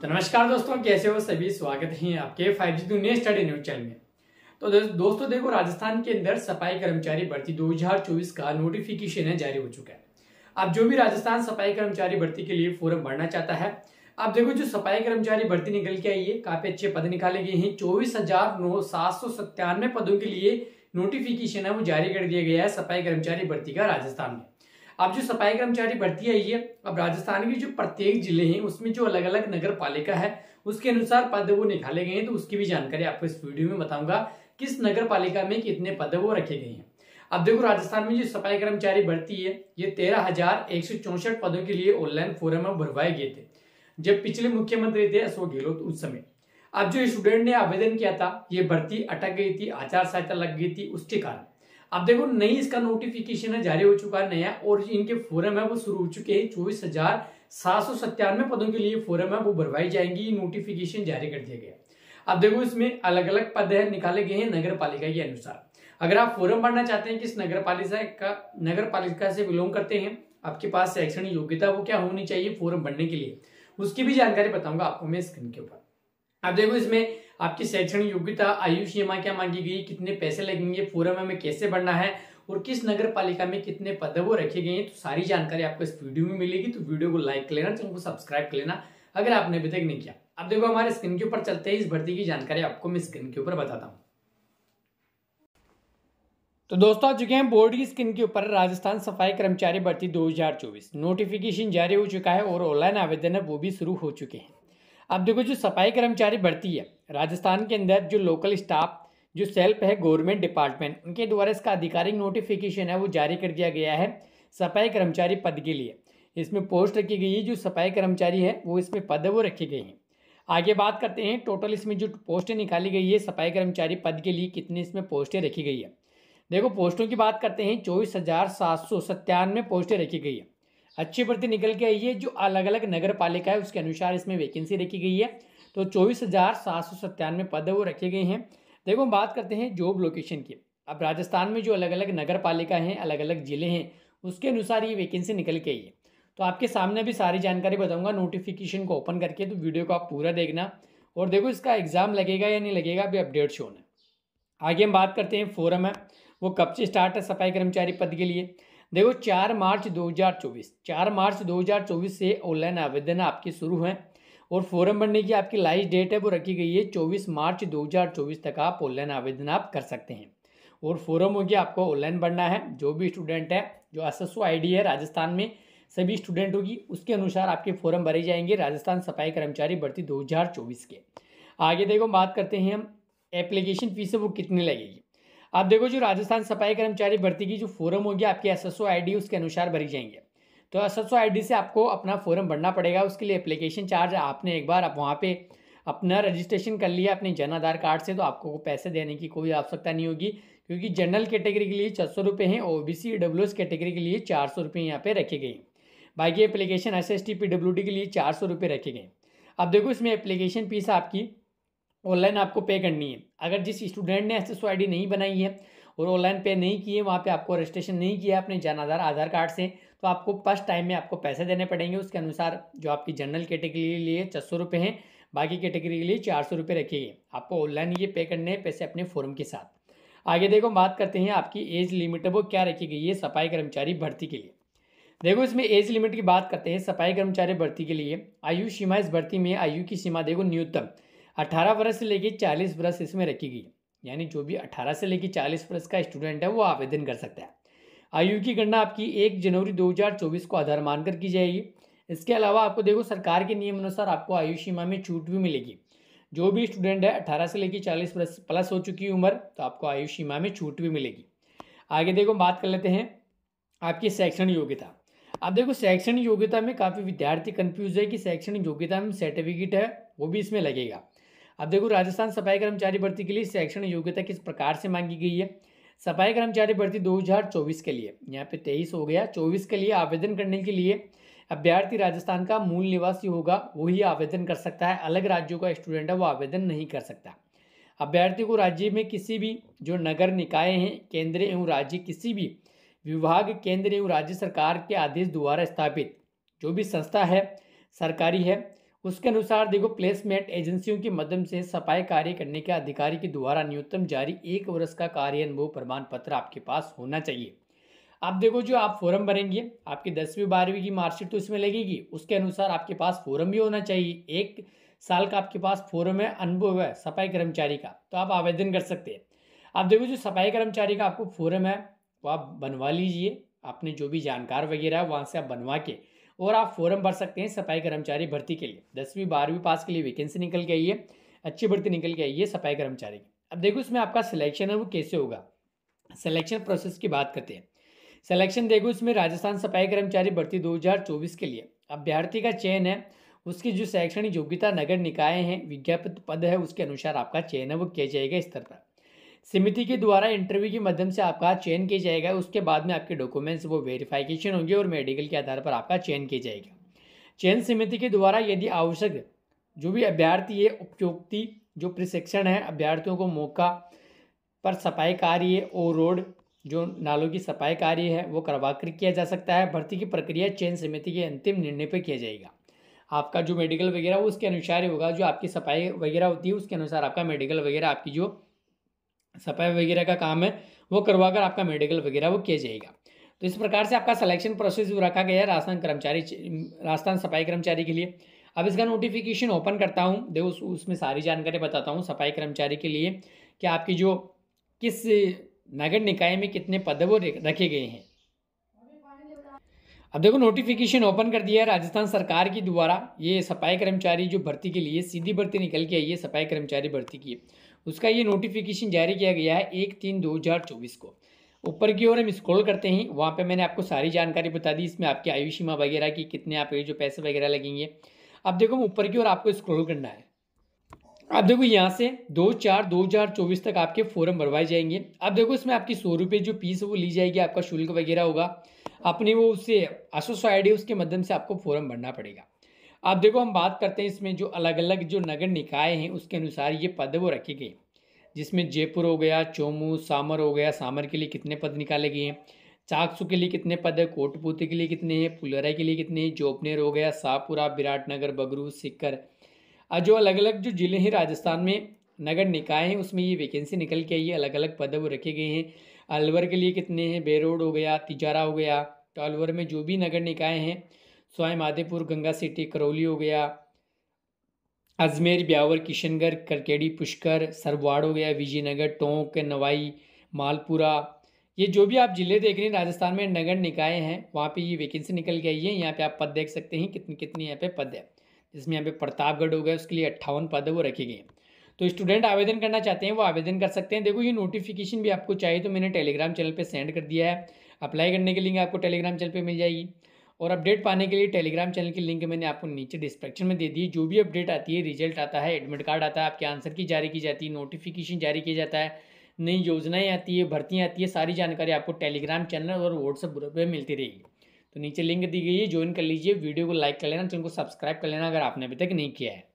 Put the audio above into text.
तो नमस्कार दोस्तों कैसे हो सभी स्वागत है आपके फाइव जी दुनिया स्टडी न्यूज चैनल में तो दोस्तों देखो राजस्थान के अंदर सफाई कर्मचारी भर्ती 2024 का नोटिफिकेशन है जारी हो चुका है अब जो भी राजस्थान सफाई कर्मचारी भर्ती के लिए फॉर्म भरना चाहता है अब देखो जो सफाई कर्मचारी भर्ती निकल के आई है काफी अच्छे पद निकाले गए हैं चौबीस हजार नौ सात सौ सत्तानवे पदों के लिए नोटिफिकेशन है वो जारी कर दिया गया है सफाई कर्मचारी भर्ती का राजस्थान में अब जो सफाई कर्मचारी भर्ती आई है अब राजस्थान के जो प्रत्येक जिले हैं उसमें जो अलग अलग नगर पालिका है उसके अनुसार पद वो निकाले गए हैं तो उसकी भी जानकारी आपको इस वीडियो में बताऊंगा किस नगर पालिका में कितने पद वो रखे गए हैं अब देखो राजस्थान में जो सफाई कर्मचारी भर्ती है ये तेरह हजार एक सौ चौसठ पदों के लिए ऑनलाइन फोरम में भरवाए गए थे जब पिछले मुख्यमंत्री थे अशोक गहलोत उस समय अब जो स्टूडेंट ने आवेदन किया था ये भर्ती अटक गई थी आचार संहिता लग गई थी उसके कारण अब देखो नई इसका नोटिफिकेशन है जारी हो चुका है नया और इनके फोरम है वो शुरू हो चुके हैं चौबीस हजार सात सौ सत्तानवे पदों के लिए फोरम है वो भरवाई जाएंगी नोटिफिकेशन जारी कर दिया गया अब देखो इसमें अलग अलग पद है निकाले गए हैं नगर पालिका के अनुसार अगर आप फोरम भरना चाहते हैं किस नगर पालिका का नगर पालिका से बिलोंग करते हैं आपके पास शैक्षणिक योग्यता वो क्या होनी चाहिए फोरम भरने के लिए उसकी भी जानकारी बताऊंगा आपको मैं स्क्रीन के ऊपर अब देखो इसमें आपकी शैक्षणिक योग्यता आयु सीमा क्या मांगी गई कितने पैसे लगेंगे फोरम हमें कैसे भरना है और किस नगर पालिका में कितने पद वो रखे गए हैं तो सारी जानकारी आपको इस वीडियो में मिलेगी तो वीडियो को लाइक लेना चैनल को सब्सक्राइब कर लेना अगर आपने अभी तक नहीं किया अब देखो हमारे स्क्रीन के ऊपर चलते हैं इस भर्ती की जानकारी आपको मैं स्क्रीन के ऊपर बताता हूँ तो दोस्तों आ चुके हैं बोर्ड की स्क्रीन के ऊपर राजस्थान सफाई कर्मचारी भर्ती 2024 नोटिफिकेशन जारी हो चुका है और ऑनलाइन आवेदन है वो भी शुरू हो चुके हैं अब देखो जो सफाई कर्मचारी बढ़ती है राजस्थान के अंदर जो लोकल स्टाफ जो सेल्फ है गवर्नमेंट डिपार्टमेंट उनके द्वारा इसका आधिकारिक नोटिफिकेशन है वो जारी कर दिया गया है सफाई कर्मचारी पद के लिए इसमें पोस्ट रखी गई है जो सफाई कर्मचारी है वो इसमें पद वो रखे गए हैं आगे बात करते हैं टोटल इसमें जो पोस्टें निकाली गई है सफाई कर्मचारी पद के लिए कितनी इसमें पोस्टें रखी गई है देखो पोस्टों की बात करते हैं चौबीस हज़ार सात सौ सत्तानवे पोस्टें रखी गई है अच्छी भर्ती निकल के आई है जो अलग अलग नगर पालिका है उसके अनुसार इसमें वैकेंसी रखी गई है तो चौबीस हज़ार सात सौ सत्तानवे पद वो रखे गए हैं देखो हम बात करते हैं जॉब लोकेशन की अब राजस्थान में जो अलग अलग नगर पालिका हैं अलग अलग ज़िले हैं उसके अनुसार ये वैकेंसी निकल के आई है तो आपके सामने भी सारी जानकारी बताऊंगा नोटिफिकेशन को ओपन करके तो वीडियो को आप पूरा देखना और देखो इसका एग्ज़ाम लगेगा या नहीं लगेगा अभी अपडेट शो होना आगे हम बात करते हैं फोरम है वो कब से स्टार्ट है सफाई कर्मचारी पद के लिए देखो चार मार्च 2024 चार मार्च 2024 से ऑनलाइन आवेदन आपके शुरू हैं और फॉर्म भरने की आपकी लास्ट डेट है वो रखी गई है 24 मार्च 2024 तक आप ऑनलाइन आवेदन आप कर सकते हैं और फॉर्म हो गया आपको ऑनलाइन भरना है जो भी स्टूडेंट है जो एस डी है राजस्थान में सभी स्टूडेंटों की उसके अनुसार आपके फॉर्म भरे जाएंगे राजस्थान सफाई कर्मचारी भर्ती चौबीस के आगे देखो बात करते हैं हम एप्लीकेशन फीस है वो कितनी लगेगी आप देखो जो राजस्थान सफाई कर्मचारी भर्ती की जो फॉरम होगी आपकी एस एस उसके अनुसार भरी जाएंगे तो एस एस से आपको अपना फॉरम भरना पड़ेगा उसके लिए एप्लीकेशन चार्ज आपने एक बार आप वहाँ पे अपना रजिस्ट्रेशन कर लिया अपने जन आधार कार्ड से तो आपको पैसे देने की कोई आवश्यकता नहीं होगी क्योंकि जनरल कैटेगरी के लिए छः सौ रुपये हैं O B C W S category के लिए चार सौ रुपये यहाँ पे रखे गए बाकी application S S T P W D के लिए चार सौ रुपये रखे गए अब देखो इसमें एप्लीकेशन फीस आपकी ऑनलाइन आपको पे करनी है अगर जिस स्टूडेंट ने एस आई नहीं बनाई है और ऑनलाइन पे नहीं किए वहाँ पे आपको रजिस्ट्रेशन नहीं किया अपने जन आधार आधार कार्ड से तो आपको फर्स्ट टाइम में आपको पैसे देने पड़ेंगे उसके अनुसार जो आपकी जनरल कैटेगरी के लिए छः सौ हैं बाकी कैटेगरी के लिए चार सौ रुपये रखिए आपको ऑनलाइन ये पे करने हैं पैसे अपने फॉर्म के साथ आगे देखो बात करते हैं आपकी एज लिमिट वो क्या रखी गई है सफाई कर्मचारी भर्ती के लिए देखो इसमें एज लिमिट की बात करते हैं सफाई कर्मचारी भर्ती के लिए आयु सीमा इस भर्ती में आयु की सीमा देखो न्यूनतम 18 वर्ष से लेकर 40 वर्ष इसमें रखी गई है यानी जो भी 18 से लेकर 40 वर्ष का स्टूडेंट है वो आवेदन कर सकता है आयु की गणना आपकी एक जनवरी 2024 को आधार मानकर की जाएगी इसके अलावा आपको देखो सरकार के नियम अनुसार आपको आयु सीमा में छूट भी मिलेगी जो भी स्टूडेंट है अठारह से लेकर चालीस वर्ष प्लस हो चुकी उम्र तो आपको आयु सीमा में छूट भी मिलेगी आगे देखो बात कर लेते हैं आपकी शैक्षणिक योग्यता अब देखो शैक्षणिक योग्यता में काफ़ी विद्यार्थी कंफ्यूज है कि शैक्षणिक योग्यता में सर्टिफिकेट है वो भी इसमें लगेगा अब देखो राजस्थान सफाई कर्मचारी भर्ती के लिए शैक्षणिक योग्यता किस प्रकार से मांगी गई है सफाई कर्मचारी भर्ती 2024 के लिए यहाँ पे तेईस हो गया चौबीस के लिए आवेदन करने के लिए अभ्यर्थी राजस्थान का मूल निवासी होगा वही आवेदन कर सकता है अलग राज्यों का स्टूडेंट है वो आवेदन नहीं कर सकता अभ्यर्थी को राज्य में किसी भी जो नगर निकाय हैं केंद्र एवं राज्य किसी भी विभाग केंद्र एवं राज्य सरकार के आदेश द्वारा स्थापित जो भी संस्था है सरकारी है उसके अनुसार देखो प्लेसमेंट एजेंसियों के माध्यम से सफाई कार्य करने के अधिकारी के द्वारा न्यूनतम जारी एक वर्ष का कार्य अनुभव प्रमाण पत्र आपके पास होना चाहिए आप देखो जो आप फॉर्म भरेंगे आपकी दसवीं बारहवीं की मार्कशीट तो इसमें लगेगी उसके अनुसार आपके पास फॉर्म भी होना चाहिए एक साल का आपके पास फॉर्म है अनुभव है सफाई कर्मचारी का तो आप आवेदन कर सकते हैं आप देखो जो सफाई कर्मचारी का आपको फॉर्म है वो आप बनवा लीजिए आपने जो भी जानकार वगैरह है वहाँ से आप बनवा के और आप फॉर्म भर सकते हैं सफाई कर्मचारी भर्ती के लिए दसवीं बारहवीं पास के लिए वैकेंसी निकल के आई है अच्छी भर्ती निकल के आई है सफाई कर्मचारी की अब देखो इसमें आपका सिलेक्शन है वो कैसे होगा सिलेक्शन प्रोसेस की बात करते हैं सिलेक्शन देखो इसमें राजस्थान सफाई कर्मचारी भर्ती 2024 के लिए अभ्यर्थी का चयन है उसकी जो शैक्षणिक योग्यता नगर निकाय हैं विज्ञापित पद है उसके अनुसार आपका चयन है वो किया जाएगा स्तर पर समिति के द्वारा इंटरव्यू के माध्यम से आपका चयन किया जाएगा उसके बाद में आपके डॉक्यूमेंट्स वो वेरिफिकेशन होंगे और मेडिकल के आधार पर आपका चयन किया जाएगा चयन समिति के द्वारा यदि आवश्यक जो भी अभ्यर्थी है उपयोक्ति जो प्रशिक्षण है अभ्यर्थियों को मौका पर सफाई कार्य और रोड जो नालों की सफाई कार्य है वो करवा कर किया जा सकता है भर्ती की प्रक्रिया चयन समिति के अंतिम निर्णय पर किया जाएगा आपका जो मेडिकल वगैरह उसके अनुसार ही होगा जो आपकी सफाई वगैरह होती है उसके अनुसार आपका मेडिकल वगैरह आपकी जो सफाई वगैरह का काम है वो करवा कर आपका मेडिकल वगैरह वो किया जाएगा तो इस प्रकार से आपका सिलेक्शन प्रोसेस जो रखा गया है राजस्थान कर्मचारी राजस्थान सफाई कर्मचारी के लिए अब इसका नोटिफिकेशन ओपन करता हूँ देखो उस, उसमें सारी जानकारी बताता हूँ सफाई कर्मचारी के लिए कि आपकी जो किस नगर निकाय में कितने पद वो रखे गए हैं अब देखो नोटिफिकेशन ओपन कर दिया है राजस्थान सरकार की द्वारा ये सफाई कर्मचारी जो भर्ती के लिए सीधी भर्ती निकल के आई है सफाई कर्मचारी भर्ती की उसका ये नोटिफिकेशन जारी किया गया है एक तीन दो हज़ार चौबीस को ऊपर की ओर हम स्क्रॉल करते हैं वहाँ पे मैंने आपको सारी जानकारी बता दी इसमें आपकी आयु सीमा वगैरह की कितने आपके जो पैसे वगैरह लगेंगे अब देखो ऊपर की ओर आपको स्क्रॉल करना है अब देखो यहाँ से दो चार दो हज़ार चौबीस तक आपके फॉर्म भरवाए जाएंगे अब देखो इसमें आपकी सौ रुपये जो फीस वो ली जाएगी आपका शुल्क वगैरह होगा अपने वो उससे एसोसाइडी उसके माध्यम से आपको फॉर्म भरना पड़ेगा अब देखो हम बात करते हैं इसमें जो अलग अलग जो नगर निकाय हैं उसके अनुसार ये पद वो रखे गए जिसमें जयपुर हो गया चोमू सामर हो गया सामर के लिए कितने पद निकाले गए हैं चाकसू के लिए कितने पद है कोटपुती के लिए कितने हैं पुलरा के लिए कितने हैं जोपनेर हो गया शाहपुरा विराटनगर बगरू सिक्कर और जो अलग अलग जो ज़िले हैं राजस्थान में नगर निकाय हैं उसमें ये वैकेंसी निकल के आई है अलग अलग पद वो रखे गए हैं अलवर के लिए कितने हैं बेरोड हो गया तिजारा हो गया तो अलवर में जो भी नगर निकाय हैं स्वाई माधेपुर गंगा सिटी करौली हो गया अजमेर ब्यावर किशनगढ़ करकेड़ी पुष्कर सरवाड़ हो गया विजयनगर टोंक नवाई मालपुरा ये जो भी आप ज़िले देख रहे हैं राजस्थान में नगर निकाय हैं वहाँ पे ये वैकेंसी निकल गई है यहाँ पे आप पद देख सकते हैं कितनी कितनी यहाँ पे पद है जिसमें यहाँ पे प्रतापगढ़ हो गया उसके लिए अट्ठावन पद है वो रखे गए हैं तो स्टूडेंट आवेदन करना चाहते हैं वो आवेदन कर सकते हैं देखो ये नोटिफिकेशन भी आपको चाहिए तो मैंने टेलीग्राम चैनल पर सेंड कर दिया है अप्लाई करने के लिंक आपको टेलीग्राम चैनल पर मिल जाएगी और अपडेट पाने के लिए टेलीग्राम चैनल की लिंक मैंने आपको नीचे डिस्क्रिप्शन में दे दी जो भी अपडेट आती है रिजल्ट आता है एडमिट कार्ड आता है आपके आंसर की जारी की जाती है नोटिफिकेशन जारी किया जाता है नई योजनाएं आती है भर्तियाँ आती है सारी जानकारी आपको टेलीग्राम चैनल और व्हाट्सअप ग्रुप में मिलती रहेगी तो नीचे लिंक दी गई है ज्वाइन कर लीजिए वीडियो को लाइक कर लेना चैनल को सब्सक्राइब कर लेना अगर आपने अभी तक नहीं किया है